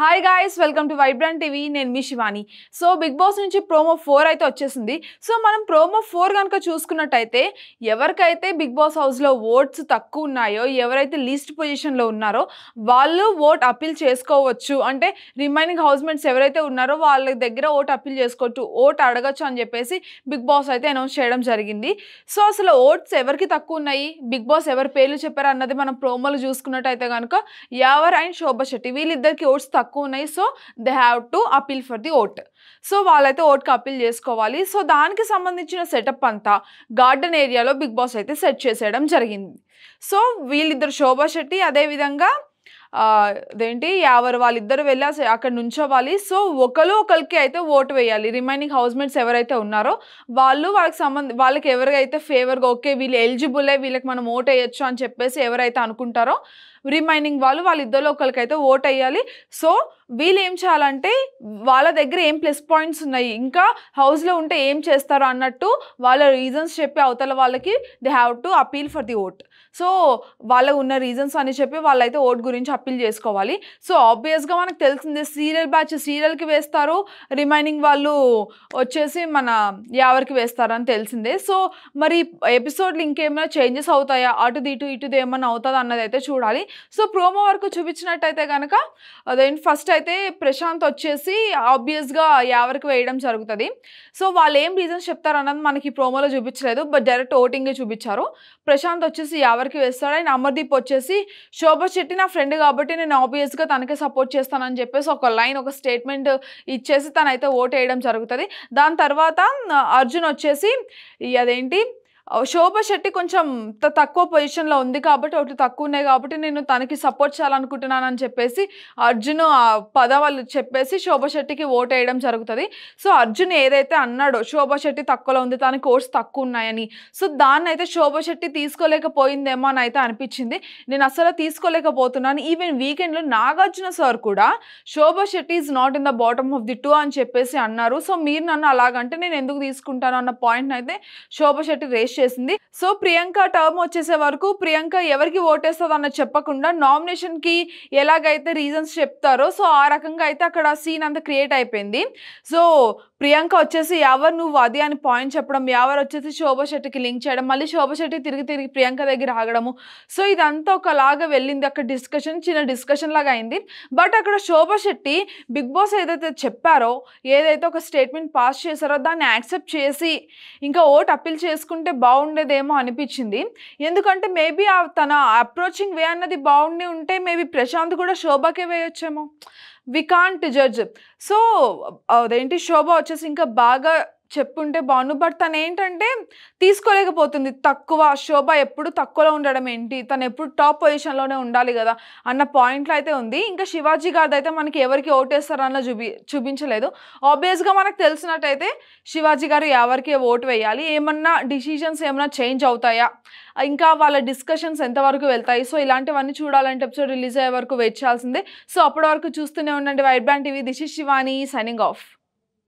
hi guys welcome to Vibrant TV నేను మీ Shivani so Bigg Boss నుంచి ప్రోమో ఫోర్ అయితే వచ్చేసింది సో మనం ప్రోమో ఫోర్ కనుక చూసుకున్నట్టయితే ఎవరికైతే బిగ్ బాస్ హౌస్లో ఓట్స్ తక్కువ ఉన్నాయో ఎవరైతే లీస్ట్ పొజిషన్లో ఉన్నారో వాళ్ళు ఓట్ అప్పీల్ చేసుకోవచ్చు అంటే రిమైనింగ్ హౌస్మేట్స్ ఎవరైతే ఉన్నారో వాళ్ళ దగ్గర ఓట్ అప్పీల్ చేసుకోవచ్చు ఓట్ అడగచ్చు అని చెప్పేసి బిగ్ బాస్ అయితే అనౌన్స్ చేయడం జరిగింది సో అసలు ఓట్స్ ఎవరికి తక్కువ ఉన్నాయి బిగ్ బాస్ ఎవరి పేర్లు చెప్పారు అన్నది మనం ప్రోమోలు చూసుకున్నట్టయితే కనుక ఎవరు అండ్ శోభ శెట్టి వీళ్ళిద్దరికి ఓట్స్ తక్కువ తక్కువ ఉన్నాయి so they have to appeal for the vote so వాళ్ళైతే ఓట్కి అపీల్ చేసుకోవాలి సో దానికి సంబంధించిన సెటప్ అంతా గార్డెన్ ఏరియాలో బిగ్ బాస్ అయితే సెట్ చేసేయడం జరిగింది సో వీళ్ళిద్దరు శోభా శెట్టి అదేవిధంగా అదేంటి ఎవరు వాళ్ళిద్దరు వెళ్ళి అక్కడ నుంచోవాలి సో ఒకరు ఒకరికి అయితే ఓటు వేయాలి రిమైనింగ్ హౌస్ మేట్స్ ఎవరైతే ఉన్నారో వాళ్ళు వాళ్ళకి సంబంధ వాళ్ళకి ఎవరికైతే ఫేవర్గా ఓకే వీళ్ళు ఎలిజిబులే వీళ్ళకి మనం ఓటు వేయచ్చు అని చెప్పేసి ఎవరైతే అనుకుంటారో రిమైనింగ్ వాళ్ళు వాళ్ళిద్దరిలో ఒకరికైతే ఓట్ వేయాలి సో వీళ్ళు ఏం చేయాలంటే వాళ్ళ దగ్గర ఏం ప్లస్ పాయింట్స్ ఉన్నాయి ఇంకా హౌస్లో ఉంటే ఏం చేస్తారు అన్నట్టు వాళ్ళ రీజన్స్ చెప్పి అవతల వాళ్ళకి they have to appeal for the vote so వాళ్ళకు ఉన్న రీజన్స్ అని చెప్పి వాళ్ళైతే ఓట్ గురించి అప్పీల్ చేసుకోవాలి సో ఆబ్వియస్గా మనకు తెలిసిందే సీరియల్ బ్యాచ్ సీరియల్కి వేస్తారు రిమైనింగ్ వాళ్ళు వచ్చేసి మన ఎవరికి వేస్తారు అని తెలిసిందే సో మరి ఎపిసోడ్లు ఇంకేమైనా చేంజెస్ అవుతాయా అటు ఇటు ఇటుది ఏమైనా అవుతుందా అన్నది అయితే చూడాలి సో ప్రోమో వరకు చూపించినట్టయితే కనుక అదేం ఫస్ట్ అయితే ప్రశాంత్ వచ్చేసి ఆబ్వియస్గా ఎవరికి వేయడం జరుగుతుంది సో వాళ్ళు ఏం రీజన్స్ అన్నది మనకి ప్రోమోలో చూపించలేదు బట్ డైరెక్ట్ ఓటింగే చూపించారు ప్రశాంత్ వచ్చేసి ఎవరికి వేస్తాడు అండ్ అమర్దీప్ వచ్చేసి శోభ శెట్టి నా ఫ్రెండ్ కాబట్టి నేను ఆబ్వియస్గా తనకే సపోర్ట్ చేస్తానని చెప్పేసి ఒక లైన్ ఒక స్టేట్మెంట్ ఇచ్చేసి తనైతే ఓటు వేయడం జరుగుతుంది దాని తర్వాత అర్జున్ వచ్చేసి అదేంటి శోభ శెట్టి కొంచెం తక్కువ పొజిషన్లో ఉంది కాబట్టి ఒకటి తక్కువ ఉన్నాయి కాబట్టి నేను తనకి సపోర్ట్ చేయాలనుకుంటున్నాను అని చెప్పేసి అర్జున్ పదవాళ్ళు చెప్పేసి శోభ శెట్టికి ఓట్ వేయడం జరుగుతుంది సో అర్జున్ ఏదైతే అన్నాడో శోభ శెట్టి తక్కువలో ఉంది తన కోర్స్ తక్కువ ఉన్నాయని సో దాన్ని అయితే శోభ శెట్టి తీసుకోలేకపోయిందేమో అని అయితే అనిపించింది నేను అసలు తీసుకోలేకపోతున్నాను ఈవెన్ వీకెండ్లో నాగార్జున సార్ కూడా Shobha Shetty is not in the bottom of the two అని చెప్పేసి అన్నారు సో మీరు నన్ను అలాగంటే నేను ఎందుకు తీసుకుంటాను అన్న పాయింట్ని అయితే శోభ శెట్టి రేష్ చేసింది సో ప్రియాంక టర్మ్ వచ్చేసే వరకు ప్రియాంక ఎవరికి ఓటేస్తుంది అన్న చెప్పకుండా నామినేషన్కి ఎలాగైతే రీజన్స్ చెప్తారో సో ఆ రకంగా అయితే అక్కడ సీన్ అంతా క్రియేట్ అయిపోయింది సో ప్రియాంక వచ్చేసి ఎవరు నువ్వు అది అని పాయింట్ చెప్పడం ఎవరు వచ్చేసి శోభ శెట్టికి లింక్ చేయడం మళ్ళీ శోభ శెట్టి తిరిగి తిరిగి ప్రియాంక దగ్గర ఆగడము సో ఇదంతా ఒకలాగా వెళ్ళింది అక్కడ డిస్కషన్ చిన్న డిస్కషన్ లాగా అయింది బట్ అక్కడ శోభ శెట్టి బిగ్ బాస్ ఏదైతే చెప్పారో ఏదైతే ఒక స్టేట్మెంట్ పాస్ చేశారో దాన్ని యాక్సెప్ట్ చేసి ఇంకా ఓట్ అప్పీల్ చేసుకుంటే బా బాగుండేదేమో అనిపించింది ఎందుకంటే మేబీ ఆ తన అప్రోచింగ్ వే అన్నది బాగుండి ఉంటే మేబీ ప్రశాంత్ కూడా శోభకే వేయొచ్చేమో వి కాంట్ జడ్జ్ సో అదేంటి శోభ వచ్చేసి ఇంకా బాగా చెప్పుంటే బాను బట్ తను ఏంటంటే తీసుకోలేకపోతుంది తక్కువ శోభ ఎప్పుడు తక్కువలో ఉండడం ఏంటి తను ఎప్పుడు టాప్ పొజిషన్లోనే ఉండాలి కదా అన్న పాయింట్లో అయితే ఉంది ఇంకా శివాజీ గారిది అయితే మనకి ఎవరికి ఓటేస్తారన్న చూపి చూపించలేదు ఆబ్వియస్గా మనకు తెలిసినట్టయితే శివాజీ గారు ఎవరికి ఓటు వేయాలి ఏమన్నా డిసిషన్స్ ఏమన్నా చేంజ్ అవుతాయా ఇంకా వాళ్ళ డిస్కషన్స్ ఎంతవరకు వెళ్తాయి సో ఇలాంటివన్నీ చూడాలంటే ఎపిసోడ్ రిలీజ్ అయ్యే వరకు వెయిట్ చేయాల్సిందే సో అప్పటి వరకు చూస్తూనే ఉండండి Vibrant TV this is Shivani signing of